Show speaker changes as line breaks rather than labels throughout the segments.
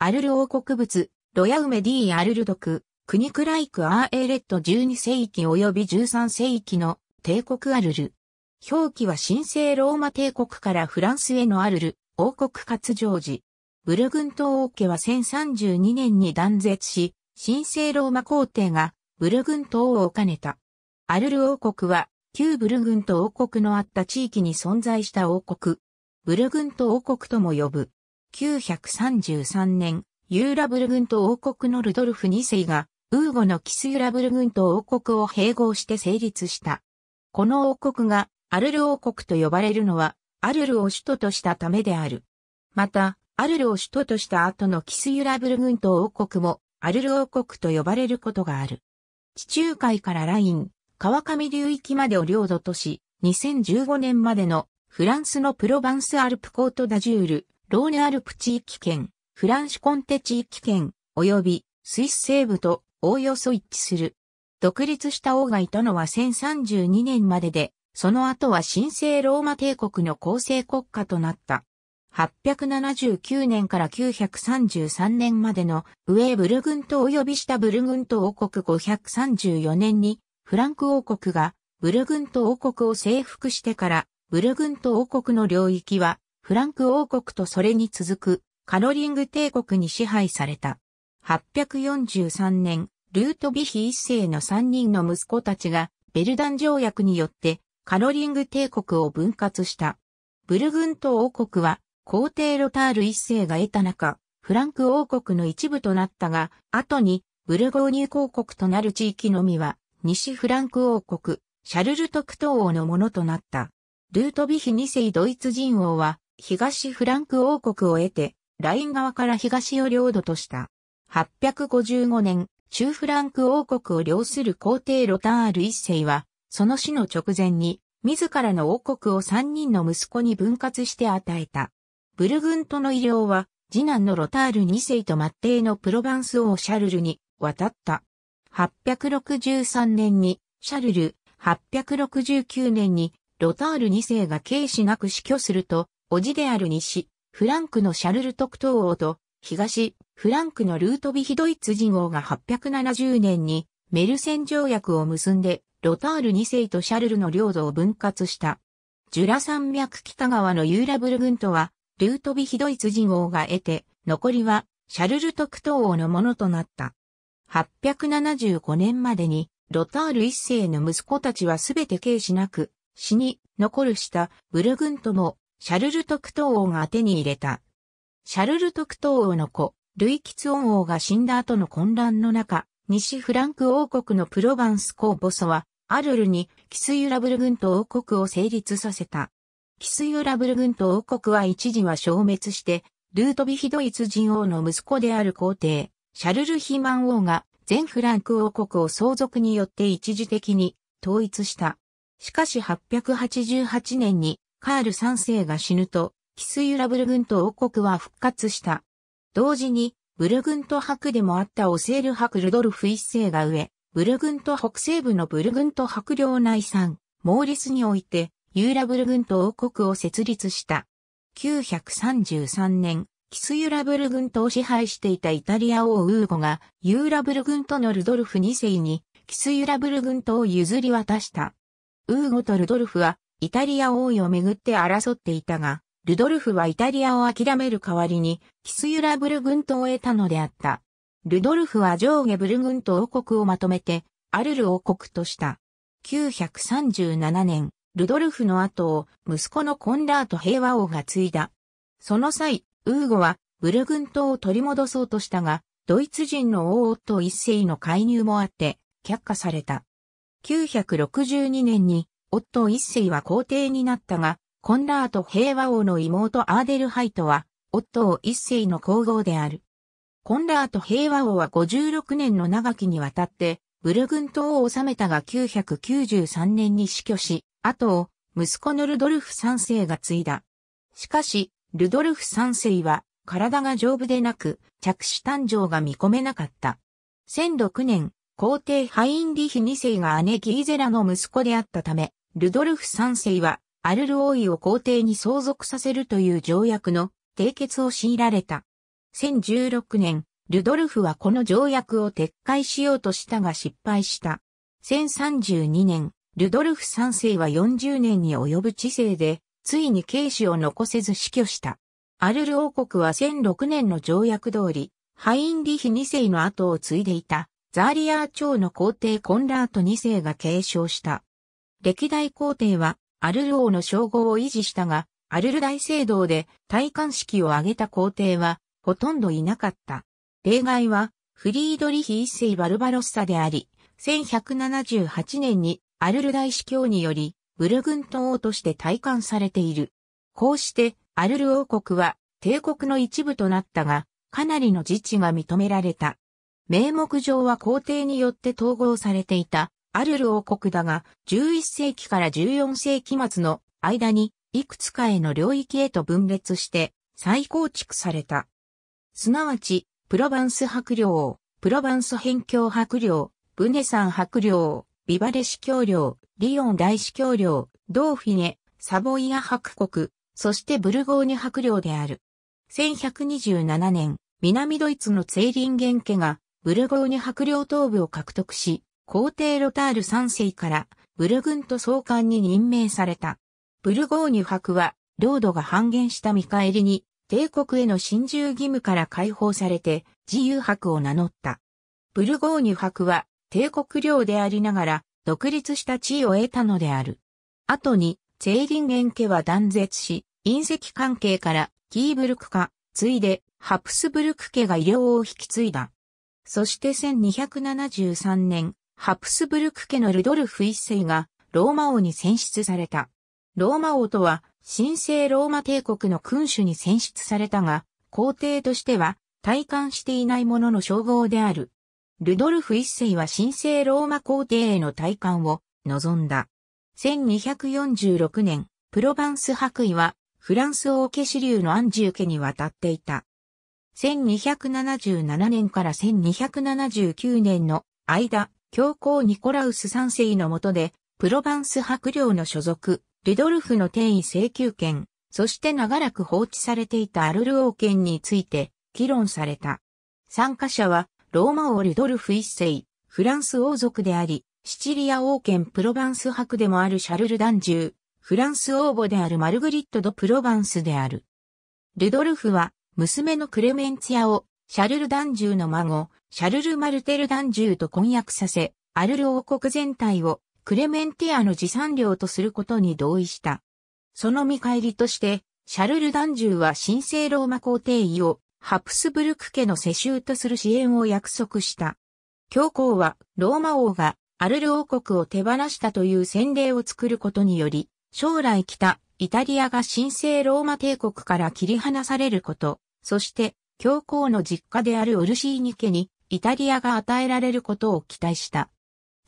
アルル王国物、ロヤウメ D アルルドククライクアーエレット12世紀及び13世紀の帝国アルル。表記は神聖ローマ帝国からフランスへのアルル、王国活上時。ブルグント王家は1032年に断絶し、神聖ローマ皇帝がブルグント王を兼ねた。アルル王国は旧ブルグント王国のあった地域に存在した王国。ブルグント王国とも呼ぶ。9 3 3年、ユーラブル軍と王国のルドルフ2世が、ウーゴのキスユラブル軍と王国を併合して成立した。この王国が、アルル王国と呼ばれるのは、アルルを首都としたためである。また、アルルを首都とした後のキスユラブル軍と王国も、アルル王国と呼ばれることがある。地中海からライン、川上流域までを領土とし、2015年までのフランスのプロヴァンスアルプコートダジュール、ローネアルプ地域圏、フランシュコンテ地域圏、及びスイス西部とおおよそ一致する。独立した王がいたのは1032年までで、その後は神聖ローマ帝国の構成国家となった。879年から933年までのウェーブル軍と及び下ブル軍と王国534年にフランク王国がブル軍と王国を征服してからブル軍と王国の領域はフランク王国とそれに続くカロリング帝国に支配された。843年、ルートビヒ一世の3人の息子たちがベルダン条約によってカロリング帝国を分割した。ブルグント王国は皇帝ロタール一世が得た中、フランク王国の一部となったが、後にブルゴーニュ公国となる地域のみは、西フランク王国、シャルルトクト王のものとなった。ルートビヒ二世ドイツ人王は、東フランク王国を得て、ライン側から東を領土とした。855年、中フランク王国を領する皇帝ロタール一世は、その死の直前に、自らの王国を3人の息子に分割して与えた。ブルグントの医療は、次男のロタール2世と末帝のプロヴァンス王シャルルに渡った。863年にシャルル、869年にロタール2世が軽視なく死去すると、叔父である西、フランクのシャルル特等王と、東、フランクのルートビヒドイツ人王が870年に、メルセン条約を結んで、ロタール2世とシャルルの領土を分割した。ジュラ山脈北側のユーラブル軍とは、ルートビヒドイツ人王が得て、残りは、シャルル特等王のものとなった。875年までに、ロタール一世の息子たちはすべて軽視なく、死に、残るした、ブル軍とも、シャルル特等王が手に入れた。シャルル特等王の子、ルイキツオン王が死んだ後の混乱の中、西フランク王国のプロヴァンス公ボソは、アルルにキスユラブル軍と王国を成立させた。キスユラブル軍と王国は一時は消滅して、ルートビヒドイツ人王の息子である皇帝、シャルル・ヒマン王が全フランク王国を相続によって一時的に統一した。しかし888年にカール3世が死ぬと、キスユラブル軍と王国は復活した。同時に、ブルグント伯でもあったオセール伯ルドルフ一世が上、ブルグント北西部のブルグント伯領内産、モーリスにおいて、ユーラブル軍と王国を設立した。933年、キスユラブル軍とを支配していたイタリア王ウーゴが、ユーラブル軍とのルドルフ2世に、キスユラブル軍とを譲り渡した。ウーゴとルドルフは、イタリア王位をめぐって争っていたが、ルドルフはイタリアを諦める代わりに、キスユラブル軍島を得たのであった。ルドルフは上下ブル軍ト王国をまとめて、アルル王国とした。937年、ルドルフの後を息子のコンラート平和王が継いだ。その際、ウーゴはブル軍島を取り戻そうとしたが、ドイツ人の王と一世の介入もあって、却下された。962年に夫一世は皇帝になったが、コンラート平和王の妹アーデルハイトは、夫を一世の皇后である。コンラート平和王は56年の長きにわたって、ブルグン島を治めたが993年に死去し、後を息子のルドルフ三世が継いだ。しかし、ルドルフ三世は体が丈夫でなく、着手誕生が見込めなかった。1006年、皇帝ハインリヒ二世が姉ギーゼラの息子であったため、ルドルフ3世は、アルル王位を皇帝に相続させるという条約の締結を強いられた。1016年、ルドルフはこの条約を撤回しようとしたが失敗した。1032年、ルドルフ3世は40年に及ぶ治世で、ついに警視を残せず死去した。アルル王国は1006年の条約通り、ハインリヒ2世の後を継いでいた、ザーリアー朝の皇帝コンラート2世が継承した。歴代皇帝は、アルル王の称号を維持したが、アルル大聖堂で戴冠式を挙げた皇帝は、ほとんどいなかった。例外は、フリードリヒ一世バルバロッサであり、1178年にアルル大司教により、ブルグント王として戴冠されている。こうして、アルル王国は帝国の一部となったが、かなりの自治が認められた。名目上は皇帝によって統合されていたアルル王国だが、11世紀から14世紀末の間に、いくつかへの領域へと分裂して、再構築された。すなわち、プロヴァンス伯領、プロヴァンス辺境伯領、ブネサン伯領、ビバレ司教領、リヨン大司教領、ドーフィネ、サボイア伯国、そしてブルゴーニュ伯領である。1127年、南ドイツのツェイリンゲン家が、ブルゴーニュ伯領東部を獲得し、皇帝ロタール3世からブルグント総監に任命された。ブルゴーニュ博は、領土が半減した見返りに、帝国への侵入義務から解放されて、自由博を名乗った。ブルゴーニュ博は、帝国領でありながら、独立した地位を得たのである。後に、ツェーリンゲン家は断絶し、隕石関係からキーブルク家、ついでハプスブルク家が医療を引き継いだ。そして1273年、ハプスブルク家のルドルフ一世がローマ王に選出された。ローマ王とは神聖ローマ帝国の君主に選出されたが、皇帝としては体感していないものの称号である。ルドルフ一世は神聖ローマ皇帝への体感を望んだ。1246年、プロバンス白衣はフランス王家主流のアンジュ家に渡っていた。1277年から1279年の間、教皇ニコラウス三世の下で、プロヴァンス伯領の所属、ルドルフの定位請求権、そして長らく放置されていたアルル王権について、議論された。参加者は、ローマ王ルドルフ一世、フランス王族であり、シチリア王権プロヴァンス伯でもあるシャルル男ュ、フランス王母であるマルグリット・ド・プロヴァンスである。ルドルフは、娘のクレメンツィアをシャルル・ダンジューの孫、シャルル・マルテル・ダンジューと婚約させ、アルル王国全体をクレメンティアの持参領とすることに同意した。その見返りとして、シャルル・ダンジューは神聖ローマ皇帝位をハプスブルク家の世襲とする支援を約束した。教皇はローマ王がアルル王国を手放したという先例を作ることにより、将来来たイタリアが神聖ローマ帝国から切り離されること、そして教皇の実家であるオルシーニ家にイタリアが与えられることを期待した。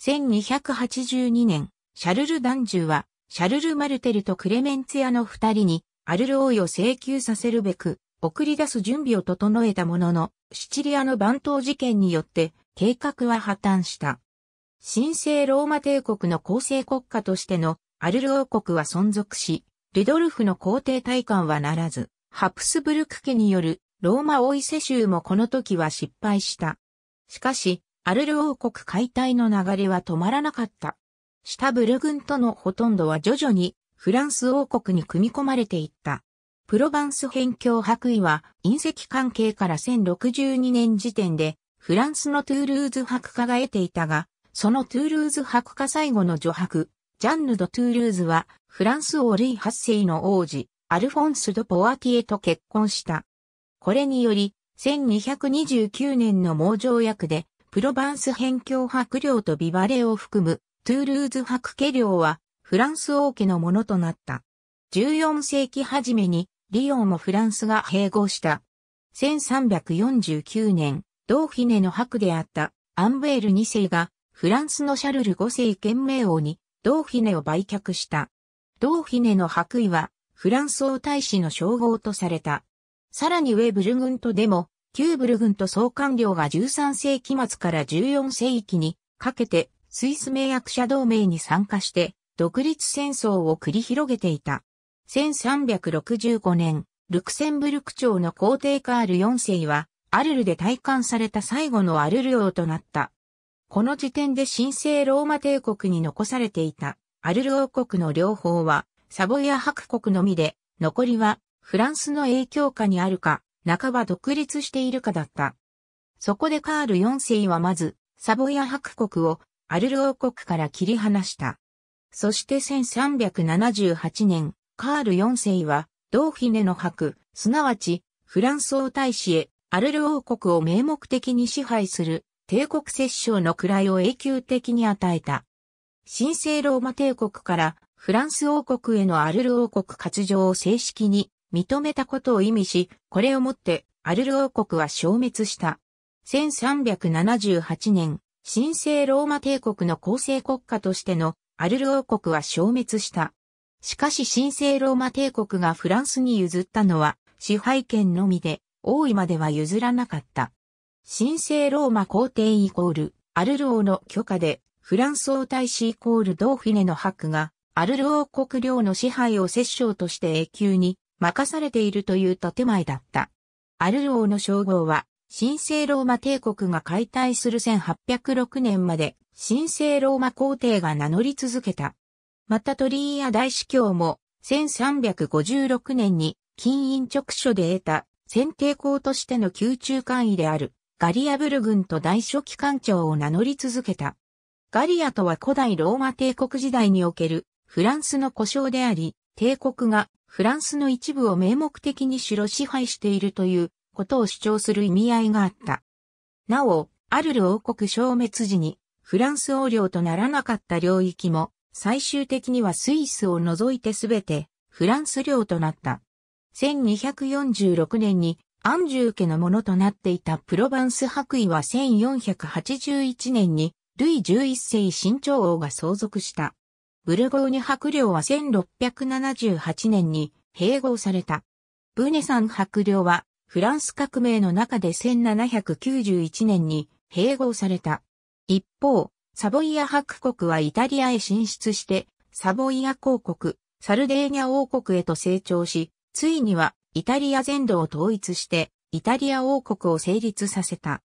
1282年、シャルル・ダンジュは、シャルル・マルテルとクレメンツィの二人に、アルル王位を請求させるべく、送り出す準備を整えたものの、シチリアの番頭事件によって、計画は破綻した。神聖ローマ帝国の構成国家としてのアルル王国は存続し、ルドルフの皇帝体感はならず、ハプスブルク家によるローマオイセ州もこの時は失敗した。しかし、アルル王国解体の流れは止まらなかった。シタブル軍とのほとんどは徐々にフランス王国に組み込まれていった。プロヴァンス辺境白衣は隕石関係から1062年時点でフランスのトゥールーズ白化が得ていたが、そのトゥールーズ白化最後の除白、ジャンヌ・ド・トゥールーズはフランス王類八世の王子、アルフォンス・ド・ポワティエと結婚した。これにより、1229年の盲条約で、プロバンス辺境白領とビバレを含む、トゥールーズ白家領は、フランス王家のものとなった。14世紀初めに、リオンもフランスが併合した。1349年、ドーフィネの白であったアンベール2世が、フランスのシャルル5世賢明王に、ドーフィネを売却した。ドーフィネの白衣は、フランス王大使の称号とされた。さらにウェブル軍とでも、旧ブル軍と総官僚が13世紀末から14世紀にかけてスイス名役者同盟に参加して独立戦争を繰り広げていた。1365年、ルクセンブルク朝の皇帝カール4世はアルルで体感された最後のアルル王となった。この時点で神聖ローマ帝国に残されていたアルル王国の両方はサボイア伯国のみで残りはフランスの影響下にあるか、半ば独立しているかだった。そこでカール4世はまず、サボヤ博国をアルル王国から切り離した。そして1378年、カール4世は、ドーフィネの博、すなわち、フランス王大使へ、アルル王国を名目的に支配する、帝国摂政の位を永久的に与えた。神聖ローマ帝国から、フランス王国へのアルル王国割譲を正式に認めたことを意味し、これをもってアルル王国は消滅した。1378年、神聖ローマ帝国の構成国家としてのアルル王国は消滅した。しかし神聖ローマ帝国がフランスに譲ったのは支配権のみで、王位までは譲らなかった。神聖ローマ皇帝イコール、アルル王の許可で、フランス王大使イコールドーフィネの伯が、アルル王国領の支配を摂政として永久に任されているという建前だった。アルローの称号は、神聖ローマ帝国が解体する1806年まで、神聖ローマ皇帝が名乗り続けた。また鳥居や大司教も、1356年に、金印直書で得た、選定校としての宮中官位である、ガリアブル軍と大書記官長を名乗り続けた。ガリアとは古代ローマ帝国時代における、フランスの故障であり、帝国がフランスの一部を名目的にし支配しているということを主張する意味合いがあった。なお、アルル王国消滅時にフランス王領とならなかった領域も最終的にはスイスを除いてすべてフランス領となった。1246年にアンジュー家のものとなっていたプロバンス白衣は1481年にルイ11世新朝王が相続した。ブルゴーニュ伯領は1678年に併合された。ブーネサン白領はフランス革命の中で1791年に併合された。一方、サボイア白国はイタリアへ進出して、サボイア公国、サルデーニャ王国へと成長し、ついにはイタリア全土を統一して、イタリア王国を成立させた。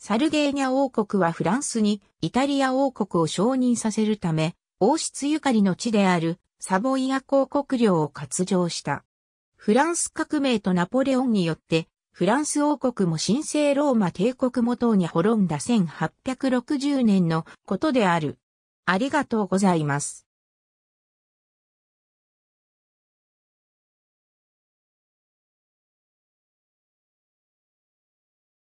サルデーニャ王国はフランスにイタリア王国を承認させるため、王室ゆかりの地であるサボイア公国領を割譲した。フランス革命とナポレオンによって、フランス王国も神聖ローマ帝国も等に滅んだ1860年のことである。ありがとうございます。